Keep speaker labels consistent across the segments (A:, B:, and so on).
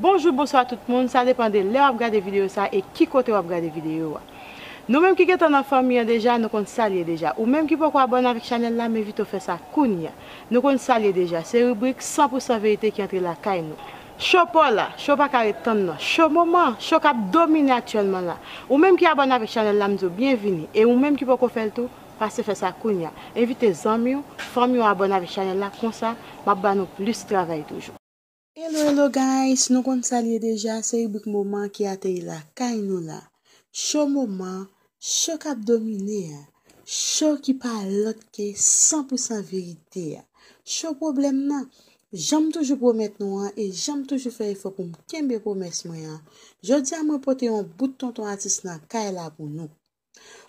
A: Bonjour, bonsoir tout le monde. Ça dépend de l'heure où vous regardez la vidéo ça et qui côté vous regardez la vidéo. Nous même qui sommes en famille déjà, nous comptons saluer déjà. Ou même qui ne pas abonner avec la chaîne là, mais vite fait ça. Nous comptons saluer déjà. C'est rubrique 100% vérité qui entre la caille. pas là, chaud pas carré tonne, chaud moment, chaud cap dominé actuellement là. Ou même qui abonne avec Chanel Lamzo, bienvenue. Et ou même qui quoi faire tout, passez faire ça kounia. Invitez amis, qui vous abonnez avec Chanel là, comme ça, ma faire plus travail toujours. Hello, hello guys! Nou kon salye deja se yu bik mouman ki ate yi la kain nou la. Chou mouman, chou kap domine ya, chou ki pa lot ke 100% verite ya. Chou problem nan, janm toujou pwomet nou an, e janm toujou fey fok moum kenbe pwomet mwen ya. Jodian mwen pote yon bout ton ton atis nan kain la pou nou.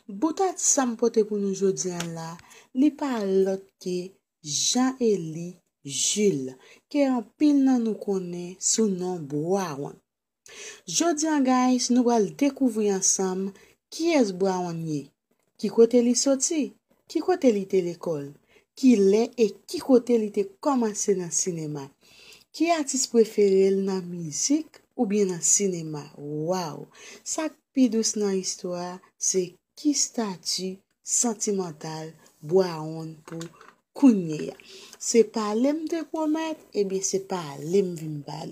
A: Bout atis sa mwen pote pou nou jodian la, li pa lot ke jan e li, Jil, ke an pil nan nou kone sou nan Boa On. Jodi an guys, nou bal dekouvri ansam ki es Boa On ye? Ki kote li soti? Ki kote li te dekol? Ki le e ki kote li te komanse nan sinema? Ki atis preferel nan mizik ou bien nan sinema? Wow! Sak pi dous nan istwa se ki stati sentimental Boa On pou mwen. Kounye ya, se pa lem te pwomet, ebe se pa lem vim bal.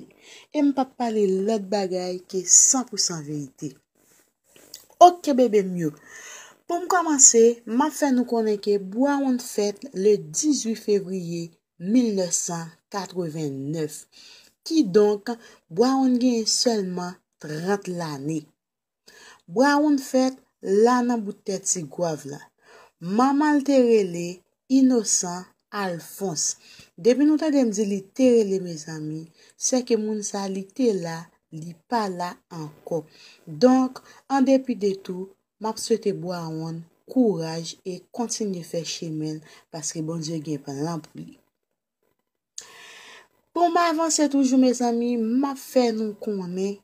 A: E m pap pale lot bagay ke 100% veyite. Ok bebe myo, pou m komanse, ma fè nou konen ke Boa Wound Fèt le 18 fevriye 1989. Ki donk, Boa Wound gen selman 30 lani. Boa Wound Fèt lana boutet si gwav la. Inosant Alphonse. Depi nou ta dem di li tere li me zami, se ke moun sa li tela, li pala anko. Donk, an depi de tou, map sote Boa One, kouraj e kontsine fe chemel, paske bon zye gen pan lampi. Pon ma avanse toujou me zami, map fe nou konen,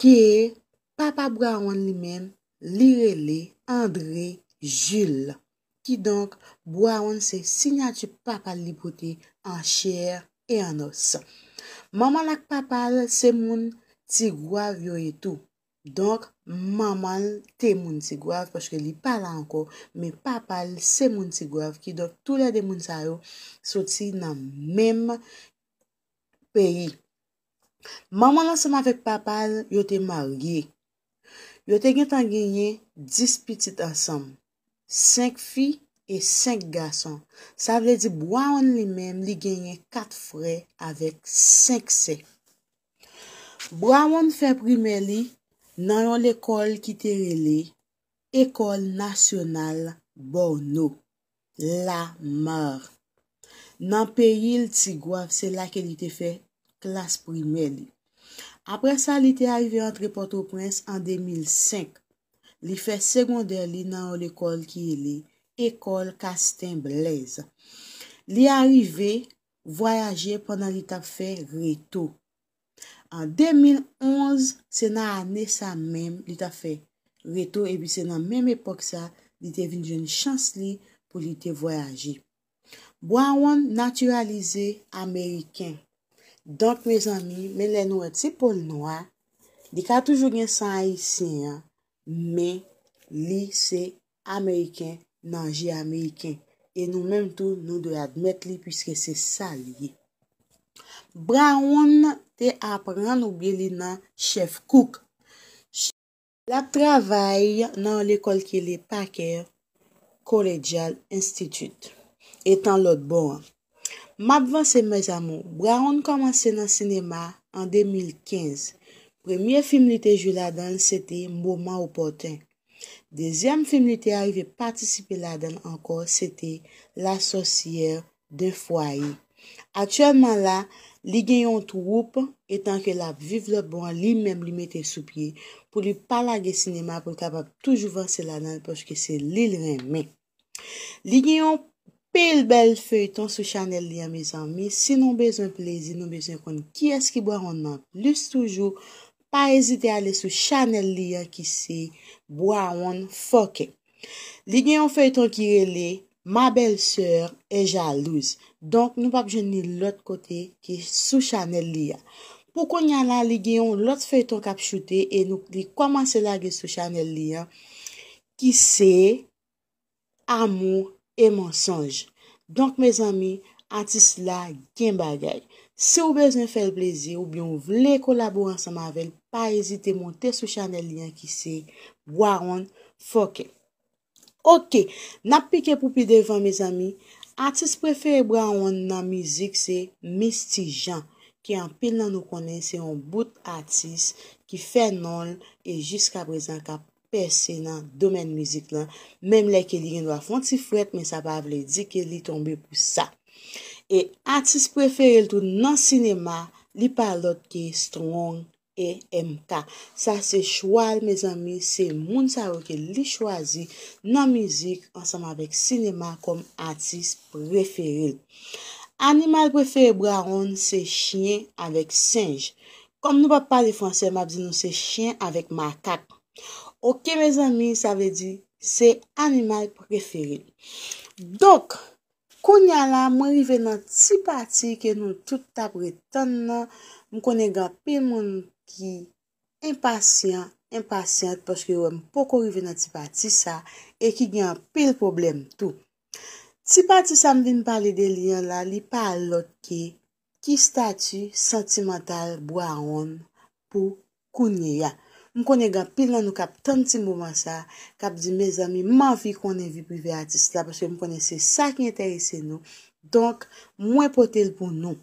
A: ki e, Papa Boa One li men, li rele André Jules. Ki donk, bwaon se sinyati papal li pote an chere e an os. Maman ak papal se moun tigwav yo etou. Donk, maman te moun tigwav, foske li pala anko. Me papal se moun tigwav, ki donk, tou la de moun sa yo soti nan mem peyi. Maman an seman vek papal, yo te margi. Yo te gen tan genye, dispitit ansam. 5 fi e 5 gason. Sa vle di brouan li menm li genyen 4 frey avek 5 se. Brouan fe primer li nan yon lekol ki tere li, Ekol Nasional Borno. La mar. Nan peyi l tigwav se la ke li te fe klas primer li. Apre sa li te arive antre Port-au-Prince an 2005. li fè sekonder li nan ou l'ekol ki li, ekol Kastem Blaise. Li arive, voyaje, pandan li ta fè reto. An 2011, se nan anè sa mèm, li ta fè reto, ebi se nan mèm epok sa, li te vin joun chans li, pou li te voyaje. Boan wan naturalize Ameriken. Donk, mè zanmi, mè lè nou wè tse pol noua, li ka toujou gen sa a yi si, an, Men li se Ameriken nan je Ameriken. E nou menm tou nou dwe admet li pwiske se sa li. Brown te apren nou beli nan Chef Cook. La travay nan l'ekol ke li Parker Collegial Institute. Etan lot bon. Ma bvan se mez amou, Brown komanse nan sinema an 2015. Premye film li te ju la dan, se te mouman ou poten. Dezyem film li te arive patisipe la dan ankor, se te la sosye de fwaye. Atchèlman la, li genyon troupe, etan ke la vive le bon, li mèm li mette sou pie, pou li palage sinema, pou li kapab toujou vansè la dan, pochke se li lèmè. Li genyon pel bel feu, ton sou chanel li a me zanmi, se non bezon plezi, non bezon kon, ki eski bo a ronman, plus toujou, pa ezite ale sou chanel liya ki se Boawon Foke. Li genyon feyton ki rele, ma bel seur e jalouz. Donk nou pap jeni lot kote ki sou chanel liya. Pou kon nyan la, li genyon lot feyton kap chute e nou li komanse la ge sou chanel liya ki se Amou e Mansonj. Donk me zami, atis la gen bagay. Se ou bezen fèl plezi ou byon vle kolaboran sa mavel, pa ezite monte sou chanel liyan ki se Waon Foke. Ok, nap pike pou pi devan, mes ami, artist prefere Waon nan mizik se Misti Jean, ki an pil nan nou konen se yon bout artist ki fè nol e jiska prezen ka pesen nan domen mizik lan, mem le ke li yon wafon ti fwet men sa ba vle di ke li tombe pou sa. E atis preferil tou nan sinema li palot ki Strong E.M.K. Sa se chwal, me zanmi, se moun sarou ki li chwazi nan mizik ansanman vek sinema kom atis preferil. Animal preferil braron se chien avek singe. Kom nou pa pali franse, mab zin nou se chien avek makak. Ok, me zanmi, sa ve di se animal preferil. Kounya la, mwen rive nan ti pati ke nou tout apre ton nan, mwen konen gant pe moun ki impasyant, impasyant, poske yo mwen poko rive nan ti pati sa, e ki gyan pel problem tou. Ti pati sa mwen vin pale de liyan la, li pale lot ki, ki statu sentimental bo a on pou kounya ya. M konen gan pil nan nou kap tan ti mouman sa, kap di, me zami, man vi konen vi privi artist la, paske m konen se sa ki enterese nou, donk, mwen potel pou nou.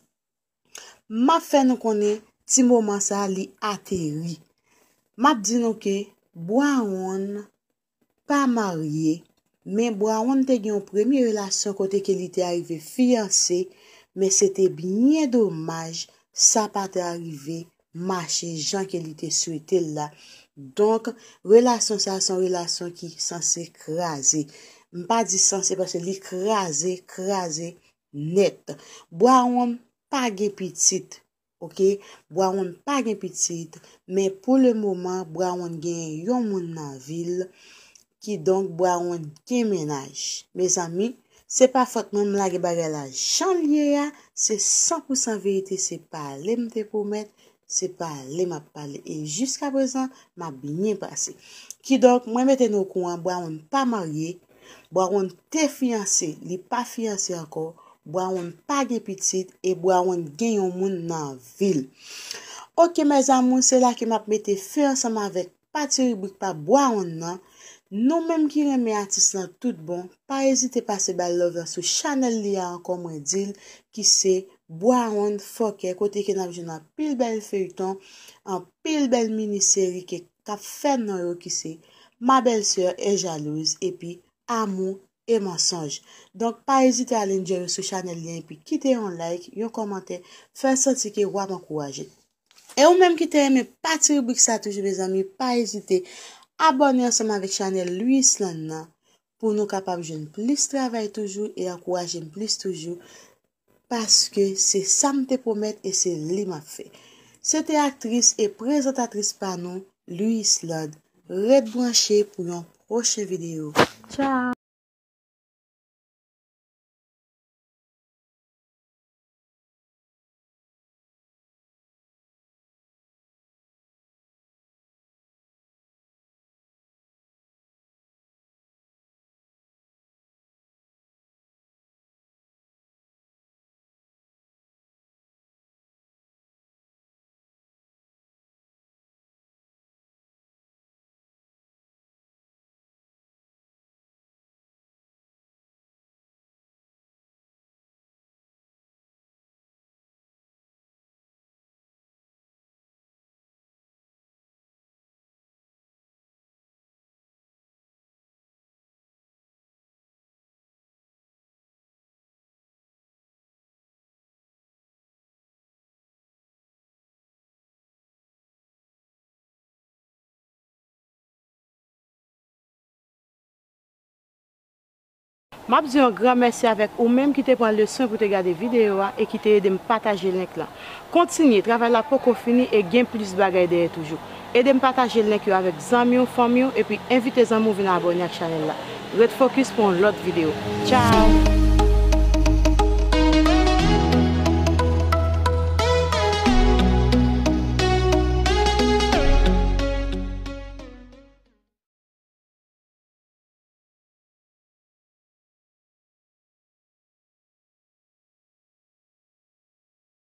A: Ma fe nou konen ti mouman sa li ateri. Ma di nou ke, bo a won, pa marye, men bo a won te gen yon premi relasyon kote ke li te arive fiyanse, men se te bine domaj sa pa te arive fiyanse. Mache, jan ke li te suitel la. Donk, relasyon sa, san relasyon ki san se krasi. M pa di san se, parce li krasi, krasi net. Boa woun pa gen pitit, ok? Boa woun pa gen pitit, men pou le mouman, boa woun gen yon moun nan vil, ki donk, boa woun gen menaj. Me zami, se pa fotman m la ge baga la jan liye ya, se san pousan veyite, se pa lem te pou mette, Se pale, map pale, e jiska prezant, map binyen pase. Ki dok, mwen mette nou kouan, bwa woun pa marye, bwa woun te fiansi, li pa fiansi anko, bwa woun pa ge pitit, e bwa woun gen yon moun nan vil. Ok, mez amoun, se la ki map mette fiansanman vek pati ribouk pa bwa woun nan, nou menm ki reme atis nan tout bon, pa ezite pase ba lover sou chanel li anko mwen dil ki se... Boa ond, fokè, kote ke nab joun an pil bel feyuton, an pil bel mini seri ke ta fè nan yo ki se. Ma bel sèr e jalouz, epi amou e mensonj. Donk pa ezite alen djouye sou chanel liyen, epi kite yon like, yon komante, fè santi ke wap an kouajen. E ou menm kite yon me pati yon bouk sa toujou me zami, pa ezite abone yon seman vek chanel luis lan nan. Pou nou kapab joun plis travay toujou, e an kouajen plis toujou. Paske se samte pou met e se lima fe. Se te aktris e prezantatris pa nou, Louis Slod, Red Blanché pou yon proche video. Tchao! Ma bize yon gran mersi avek ou menm ki te pon lesyon pou te gade videyo a e ki te edem pataje lenk la. Kontinye, travè la pokon fini e gen plus bagay deye toujou. Edem pataje lenk yo avek zanm yon, fonm yon e pi invite zanm yon vi nan abonye ak chanel la. Red Focus pon lot videyo. Tchao!